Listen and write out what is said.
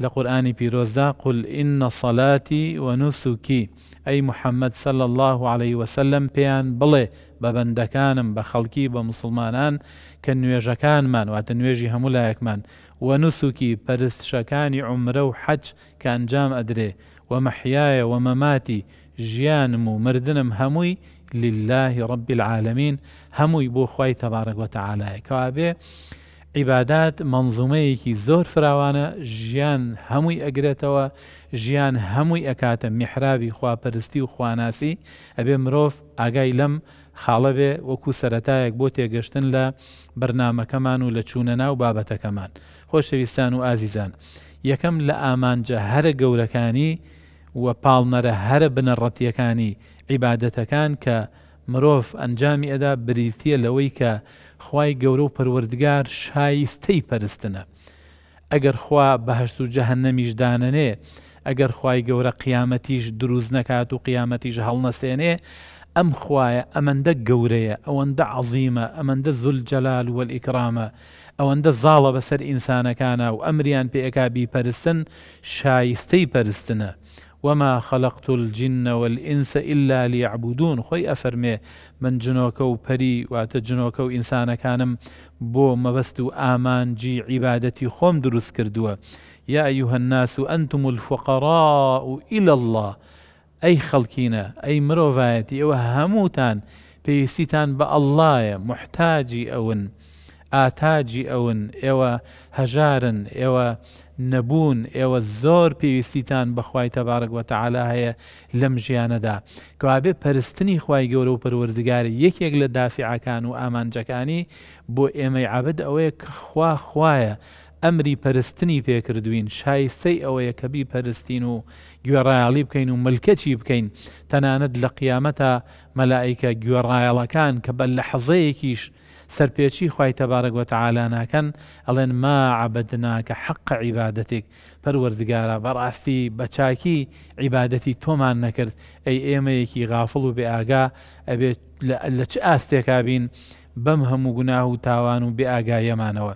لقرآن بيروزا قل إن صلاتي ونسكي أي محمد صلى الله عليه وسلم بيان بلي ببندكانم بخلقي بە خەڵکی بە مسلمانان کە نوێژەکانمان واتە نوێژی هەموو لایەکمان و نووسکی پەرستشەکانی عمرە و حەج کە ئەنجام مردنم هموي لله رب العالمين هموي بو خی تبارك وتعالى کەوا عیبادات منزومەیەکی زۆر فراوانە ژیان هەمووی ئەگرێتەوە ژیان هەمووی ئەکاتە میحرابی خواپەرستی و خواناسی ئەبێ مرۆڤ ئاگای لەم خاڵە بێ وەکو سەتایەک بۆ تێگەشتن لە بەرنمەکەمان و لە چوونە ناو بابەتەکەمان خۆشەویستان و ئازیزان یەکەم لە ئامانجە هەرە گەورەکانی وە پاڵنەرە هەرە بنەڕەتیەکانی عیبادەتەکان کە مرۆڤ ئەنجامی ئەدا بریتە لەوەی کە خی گەورە و پەروەردگار شایستەی پەرستنە ئەگەر خوا بەهشت و جەهنەمیش دانەنێ ئەگەر خی گەورە قیامەتیش دروست نەکات و قیامەتیش هەڵنەسێنێ ئەم خوایە ئەمەندە گەورەیە ئەوەندە عظیمە ئەمەندە زول جەلال وەل ئیکرامە ئەوەندە زاڵە بەسەر ئینسانەکانە و ئەمریان پێکابی پەرستن شایستەی پەرستنە وما خلقت الجن والانس إلا ليعبدون خۆی افرمي من جنوكو بري واتجنوكو واتە كانم و ئینسانەکانم امان جي عبادتي ئامانجی عیبادەتی خۆم دروست کردووە الناس انتم الفقراء إلى الله اي خلقينا اي مروفايتي وهموتان بيستان بالله محتاجي اون ئاتاجی ئەون ئێوە هەژارن ئێوە نەبوون ئێوە زۆر پێویستیتان بەخوای تەبارگوە تەعالا هەیە لەم ژیانەدا کەوابێ پەرستنی خی گەورە و پەروەردگاری یەکێک لە دافعاکان و ئامانجەکانی بۆ ئێمەی عابد ئەوەیە خوا خوایە ئەمری پەرستنی پێکردوین شایستەی ئەوەیە کەبی پەرستین و گوێڕایاڵی بکەین و ملکەچی بکەین تەنانەت لە قیامەتە مەلایکە گوێڕایەڵەکان کە بە لە حەزەیەکیش سەرپێچی خی تەبارەگوە تعالاناکەن ئەڵێن ما عبدناکە حەق عیباەتێک پەروەردگارە بەڕاستی بەچاکی عیباەتی تۆمان نەکرد ئەی ئێمەیەکی غافڵ و بێ ئاگا ئەبێت لە چ ئاستێکا بین بەم هەموو گوناه و تاوان و بێ ئاگایەمانەوە.